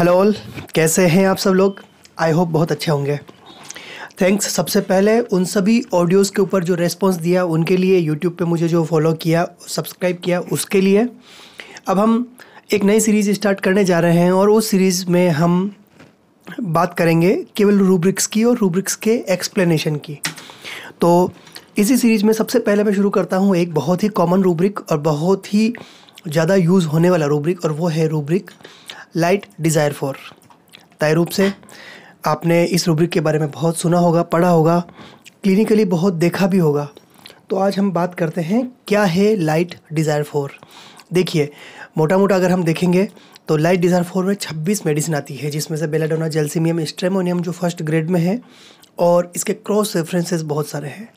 hello all कैसे हैं आप सब लोग आई होप बहुत अच्छे होंगे थैंक्स सबसे पहले उन सभी ऑडियोज़ के ऊपर जो रेस्पॉन्स दिया उनके लिए यूट्यूब पे मुझे जो फॉलो किया सब्सक्राइब किया उसके लिए अब हम एक नई सीरीज़ स्टार्ट करने जा रहे हैं और उस सीरीज़ में हम बात करेंगे केवल रूब्रिक्स की और रूब्रिक्स के एक्सप्लेनेशन की तो इसी सीरीज़ में सबसे पहले मैं शुरू करता हूँ एक बहुत ही कॉमन रूब्रिक और बहुत ही ज़्यादा यूज़ होने वाला रूब्रिक और वो है रूब्रिक लाइट डिज़ायर फॉर तय रूप से आपने इस रूब्रिक के बारे में बहुत सुना होगा पढ़ा होगा क्लिनिकली बहुत देखा भी होगा तो आज हम बात करते हैं क्या है लाइट डिज़ायर फोर देखिए मोटा मोटा अगर हम देखेंगे तो लाइट डिज़ायर फोर में 26 मेडिसिन आती है जिसमें से बेलाडोना जेल्सीमियम स्ट्रेमोनियम जो फर्स्ट ग्रेड में है और इसके क्रॉस रेफरेंसेस बहुत सारे हैं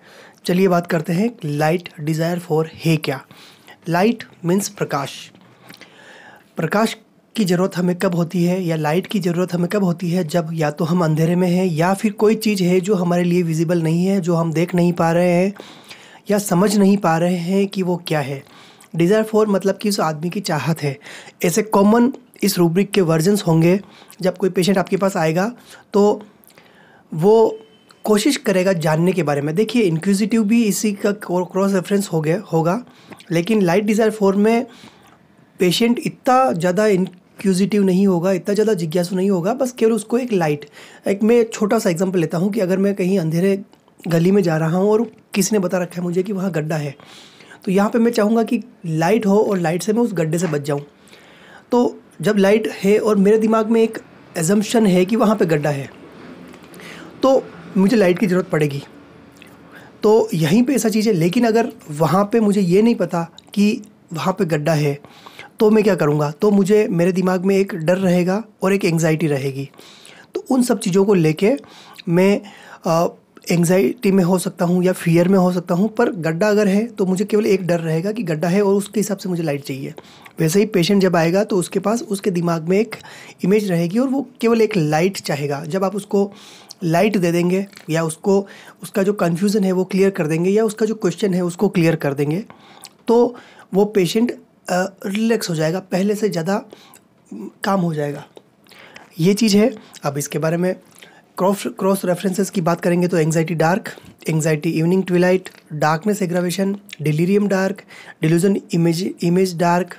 चलिए बात करते हैं लाइट डिज़ायर फोर है क्या लाइट मीन्स प्रकाश प्रकाश की ज़रूरत हमें कब होती है या लाइट की ज़रूरत हमें कब होती है जब या तो हम अंधेरे में हैं या फिर कोई चीज़ है जो हमारे लिए विजिबल नहीं है जो हम देख नहीं पा रहे हैं या समझ नहीं पा रहे हैं कि वो क्या है डिज़ायर फॉर मतलब कि उस आदमी की चाहत है ऐसे कॉमन इस रूब्रिक के वर्जन्स होंगे जब कोई पेशेंट आपके पास आएगा तो वो कोशिश करेगा जानने के बारे में देखिए इंक्विजिटिव भी इसी का क्रॉस रेफरेंस हो गया होगा लेकिन लाइट डिज़ायर फोर में पेशेंट इतना ज़्यादा इंक्यूजिटिव नहीं होगा इतना ज़्यादा जिज्ञासु नहीं होगा बस केवल उसको एक लाइट एक मैं छोटा सा एग्जांपल लेता हूँ कि अगर मैं कहीं अंधेरे गली में जा रहा हूँ और किसी ने बता रखा है मुझे कि वहाँ गड्ढा है तो यहाँ पर मैं चाहूँगा कि लाइट हो और लाइट से मैं उस गड्ढे से बच जाऊँ तो जब लाइट है और मेरे दिमाग में एक एजम्पन है कि वहाँ पर गड्ढा है तो मुझे लाइट की ज़रूरत पड़ेगी तो यहीं पे ऐसा चीज़ है लेकिन अगर वहाँ पे मुझे ये नहीं पता कि वहाँ पे गड्ढा है तो मैं क्या करूँगा तो मुझे मेरे दिमाग में एक डर रहेगा और एक एंग्जाइटी रहेगी तो उन सब चीज़ों को लेके मैं एंग्जाइटी में हो सकता हूँ या फियर में हो सकता हूँ पर गड्ढा अगर है तो मुझे केवल एक डर रहेगा कि गड्ढा है और उसके हिसाब से मुझे लाइट चाहिए वैसे ही पेशेंट जब आएगा तो उसके पास उसके दिमाग में एक इमेज रहेगी और वो केवल एक लाइट चाहेगा जब आप उसको लाइट दे देंगे या उसको उसका जो कन्फ्यूज़न है वो क्लियर कर देंगे या उसका जो क्वेश्चन है उसको क्लियर कर देंगे तो वो पेशेंट रिलैक्स हो जाएगा पहले से ज़्यादा काम हो जाएगा ये चीज़ है अब इसके बारे में क्रॉस क्रॉस रेफरेंसेस की बात करेंगे तो anxiety dark anxiety evening twilight darkness aggravation delirium dark delusion image image dark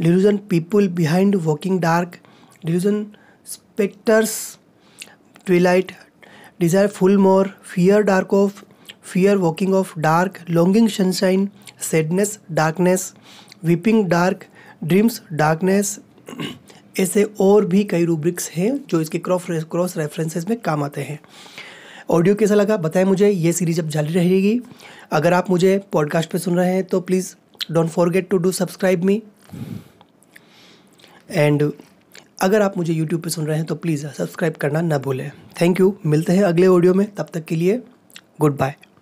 delusion people behind walking dark delusion spectres twilight desire full more fear dark of fear walking of dark longing sunshine sadness darkness weeping dark dreams darkness ऐसे और भी कई rubrics हैं जो इसके cross cross references में काम आते हैं ऑडियो कैसा लगा बताएं मुझे ये सीरीज अब जारी रहेगी अगर आप मुझे पॉडकास्ट पे सुन रहे हैं तो please don't forget to do subscribe me and अगर आप मुझे यूट्यूब पे सुन रहे हैं तो प्लीज़ सब्सक्राइब करना ना भूलें थैंक यू मिलते हैं अगले ऑडियो में तब तक के लिए गुड बाय